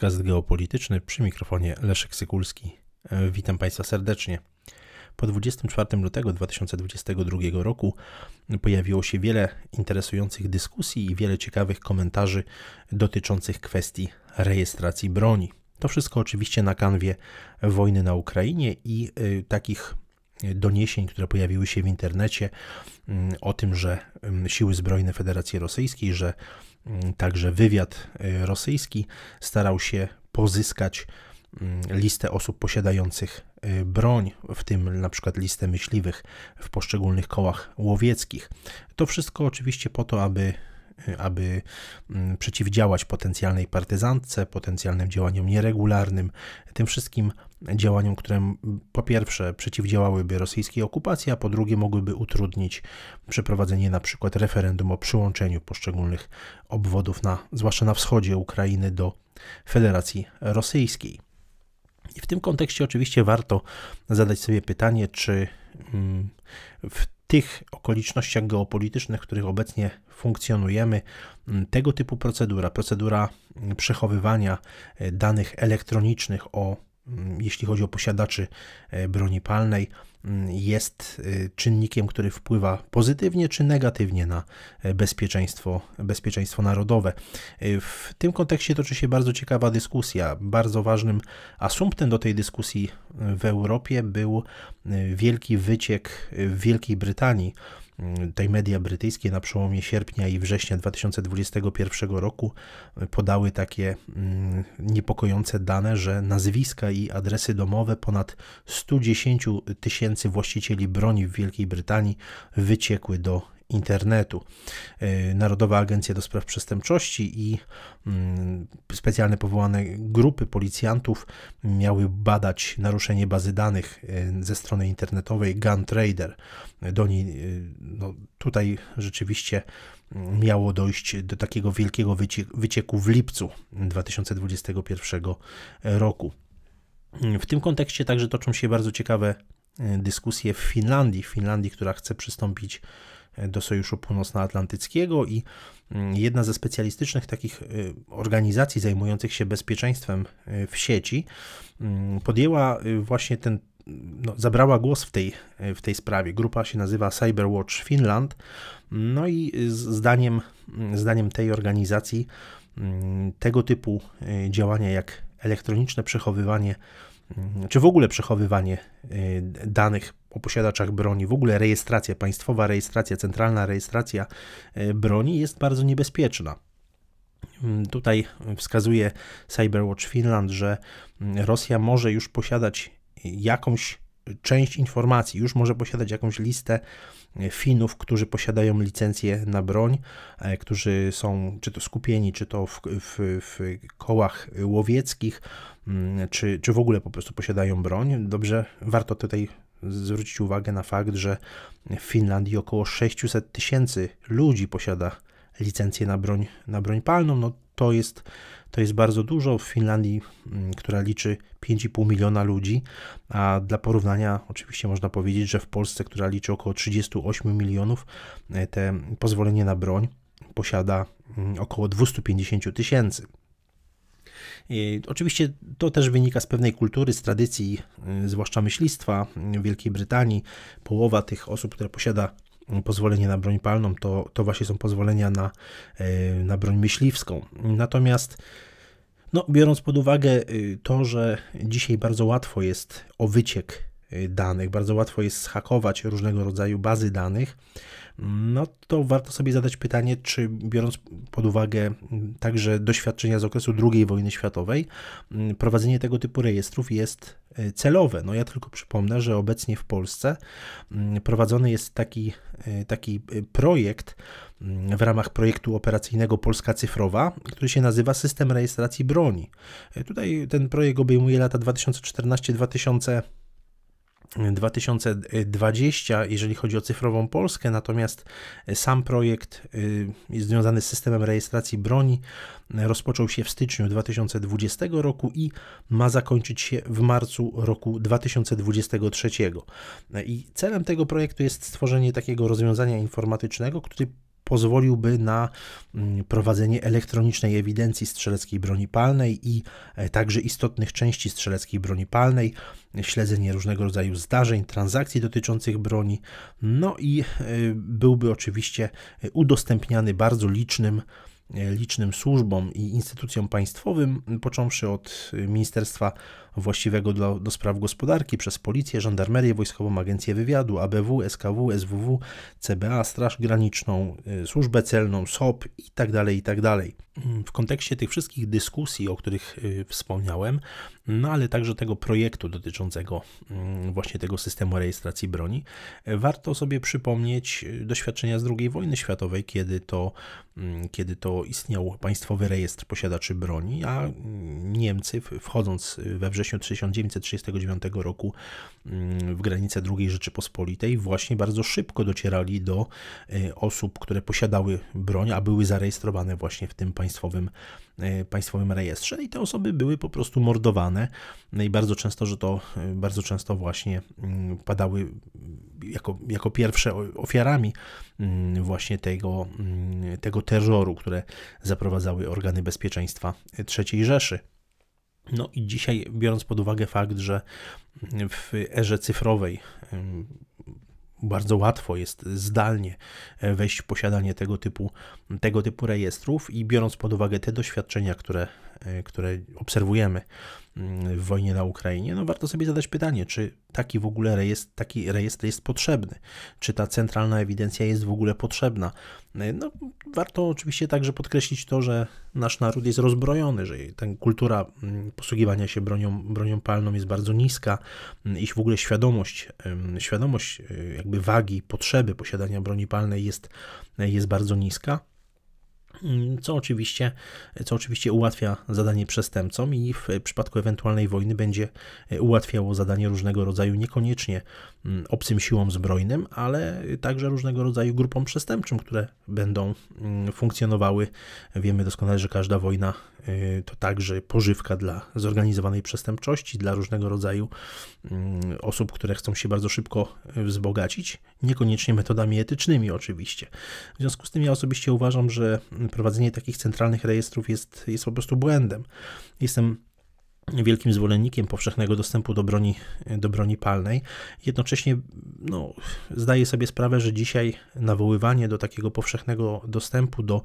podcast geopolityczny przy mikrofonie Leszek Sykulski. E, witam Państwa serdecznie. Po 24 lutego 2022 roku pojawiło się wiele interesujących dyskusji i wiele ciekawych komentarzy dotyczących kwestii rejestracji broni. To wszystko oczywiście na kanwie wojny na Ukrainie i e, takich e, doniesień, które pojawiły się w internecie mm, o tym, że mm, siły zbrojne Federacji Rosyjskiej, że Mm, także wywiad e, rosyjski starał się pozyskać mm, listę osób posiadających e, broń, w tym na przykład listę myśliwych w poszczególnych kołach łowieckich. To wszystko oczywiście po to, aby e, aby mm, przeciwdziałać potencjalnej partyzantce, potencjalnym działaniom nieregularnym, tym wszystkim działaniom, które po pierwsze przeciwdziałałyby rosyjskiej okupacji, a po drugie mogłyby utrudnić przeprowadzenie na przykład referendum o przyłączeniu poszczególnych obwodów, na, zwłaszcza na wschodzie Ukrainy, do Federacji Rosyjskiej. I w tym kontekście oczywiście warto zadać sobie pytanie, czy mm, w tych okolicznościach geopolitycznych, w których obecnie funkcjonujemy, mm, tego typu procedura, procedura przechowywania e, danych elektronicznych o Mm, jeśli chodzi o posiadaczy e, broni palnej, mm, jest e, czynnikiem, który wpływa pozytywnie czy negatywnie na e, bezpieczeństwo, bezpieczeństwo narodowe. W tym kontekście toczy się bardzo ciekawa dyskusja. Bardzo ważnym asumptem do tej dyskusji w Europie był wielki wyciek w Wielkiej Brytanii Mm, tej media brytyjskie na przełomie sierpnia i września 2021 roku y, podały takie mm, niepokojące dane, że nazwiska i adresy domowe ponad 110 tysięcy właścicieli broni w Wielkiej Brytanii wyciekły do internetu. E, Narodowa Agencja do Spraw Przestępczości i mm, specjalnie powołane grupy policjantów miały badać naruszenie bazy danych e, ze strony internetowej Gun Trader. Do niej, e, no, tutaj rzeczywiście mm, miało dojść do takiego wielkiego wycieku w lipcu 2021 roku. W tym kontekście także toczą się bardzo ciekawe dyskusje w Finlandii, w Finlandii, która chce przystąpić E, do Sojuszu Północnoatlantyckiego i mm, jedna ze specjalistycznych takich e, organizacji zajmujących się bezpieczeństwem e, w sieci mm, podjęła właśnie ten no, zabrała głos w tej, w tej sprawie. Grupa się nazywa Cyberwatch Finland. No i zdaniem, mm, zdaniem tej organizacji tego typu działania jak elektroniczne przechowywanie czy w ogóle przechowywanie danych posiadaczach broni, w ogóle rejestracja państwowa, rejestracja centralna, rejestracja e, broni jest bardzo niebezpieczna. Mm, tutaj wskazuje Cyberwatch Finland, że mm, Rosja może już posiadać jakąś część informacji, już może posiadać jakąś listę e, Finów, którzy posiadają licencję na broń, e, którzy są czy to skupieni, czy to w, w, w kołach łowieckich, mm, czy, czy w ogóle po prostu posiadają broń. Dobrze, warto tutaj zwrócić uwagę na fakt, że w Finlandii około 600 tysięcy ludzi posiada licencję na broń, na broń palną. No, to, jest, to jest bardzo dużo. W Finlandii, mm, która liczy 5,5 miliona ludzi, a dla porównania oczywiście można powiedzieć, że w Polsce, która liczy około 38 milionów, e, te pozwolenie na broń posiada mm, około 250 tysięcy. Oczywiście to też wynika z pewnej kultury, z tradycji, y, zwłaszcza myślistwa w y, Wielkiej Brytanii. Połowa tych osób, które posiada y, pozwolenie na broń palną, to, to właśnie są pozwolenia na, na broń myśliwską. Natomiast no, biorąc pod uwagę to, że dzisiaj bardzo łatwo jest o wyciek Y, danych, bardzo łatwo jest schakować różnego rodzaju bazy danych, no to warto sobie zadać pytanie, czy biorąc pod uwagę także doświadczenia z okresu II wojny światowej, prowadzenie tego typu rejestrów jest y, celowe. No ja tylko przypomnę, że obecnie w Polsce prowadzony jest taki, y, taki projekt w ramach projektu operacyjnego Polska Cyfrowa, który się nazywa System Rejestracji Broni. Tutaj ten projekt obejmuje lata 2014 2000 2020, jeżeli chodzi o cyfrową Polskę, natomiast sam projekt y, związany z systemem rejestracji broni rozpoczął się w styczniu 2020 roku i ma zakończyć się w marcu roku 2023. I celem tego projektu jest stworzenie takiego rozwiązania informatycznego, który pozwoliłby na mm, prowadzenie elektronicznej ewidencji strzeleckiej broni palnej i e, także istotnych części strzeleckiej broni palnej, śledzenie różnego rodzaju zdarzeń, transakcji dotyczących broni, no i e, byłby oczywiście e, udostępniany bardzo licznym licznym służbom i instytucjom państwowym, począwszy od Ministerstwa właściwego do spraw gospodarki przez policję, żandarmerię wojskową, agencję wywiadu, ABW, SKW, SWW, CBA, Straż Graniczną, y, Służbę Celną, SOP itd. itd. W kontekście tych wszystkich dyskusji, o których y, wspomniałem, no ale także tego projektu dotyczącego mm, właśnie tego systemu rejestracji broni, y, warto sobie przypomnieć doświadczenia z II wojny światowej, kiedy to, mm, kiedy to istniał państwowy rejestr posiadaczy broni, a mm, Niemcy wchodząc we wrześniu wrześniu 1939 roku mm, w granice II Rzeczypospolitej właśnie bardzo szybko docierali do e, osób, które posiadały broń, a były zarejestrowane właśnie w tym państwowym, e, państwowym rejestrze no i te osoby były po prostu mordowane no i bardzo często, że to e, bardzo często właśnie mm, padały jako, jako pierwsze ofiarami mm, właśnie tego, tego terroru, które zaprowadzały organy bezpieczeństwa III Rzeszy. No i dzisiaj, biorąc pod uwagę fakt, że w erze cyfrowej bardzo łatwo jest zdalnie e, wejść w posiadanie tego typu, tego typu rejestrów i biorąc pod uwagę te doświadczenia, które E, które obserwujemy mm, w wojnie na Ukrainie, no warto sobie zadać pytanie, czy taki w ogóle rejestr, taki rejestr jest potrzebny, czy ta centralna ewidencja jest w ogóle potrzebna. E, no, warto oczywiście także podkreślić to, że nasz naród jest rozbrojony, że ta kultura mm, posługiwania się bronią, bronią palną jest bardzo niska mm, i w ogóle świadomość, świadomość e, jakby wagi, potrzeby posiadania broni palnej jest, jest bardzo niska. Mm, co oczywiście, co oczywiście ułatwia zadanie przestępcom i w przypadku ewentualnej wojny będzie e, ułatwiało zadanie różnego rodzaju niekoniecznie mm, obcym siłom zbrojnym, ale także różnego rodzaju grupom przestępczym, które będą mm, funkcjonowały. Wiemy doskonale, że każda wojna e, to także pożywka dla zorganizowanej przestępczości, dla różnego rodzaju osób, które chcą się bardzo szybko e, wzbogacić, niekoniecznie metodami etycznymi oczywiście. W związku z tym ja osobiście uważam, że prowadzenie takich centralnych rejestrów jest, jest po prostu błędem. Jestem wielkim zwolennikiem powszechnego dostępu do broni, do broni palnej. Jednocześnie no, zdaję sobie sprawę, że dzisiaj nawoływanie do takiego powszechnego dostępu do,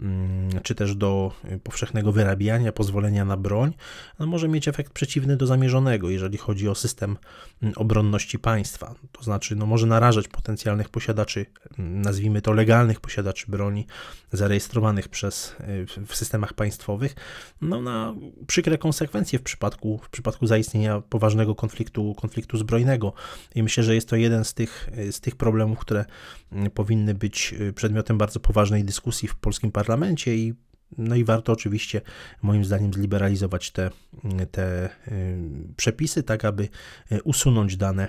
mm, czy też do powszechnego wyrabiania pozwolenia na broń no, może mieć efekt przeciwny do zamierzonego, jeżeli chodzi o system mm, obronności państwa. To znaczy no, może narażać potencjalnych posiadaczy, mm, nazwijmy to legalnych posiadaczy broni zarejestrowanych przez, y, w systemach państwowych no, na przykre konsekwencje w przypadku, w przypadku zaistnienia poważnego konfliktu, konfliktu zbrojnego. I myślę, że jest to jeden z tych, z tych problemów, które mm, powinny być y, przedmiotem bardzo poważnej dyskusji w polskim parlamencie i no i warto oczywiście, moim zdaniem, zliberalizować te, mm, te y, przepisy, tak aby y, usunąć dane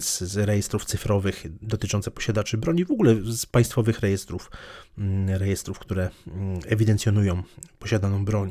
z, z, rejestrów cyfrowych dotyczące posiadaczy broni, w ogóle z państwowych rejestrów, mm, rejestrów, które ewidencjonują posiadaną broń.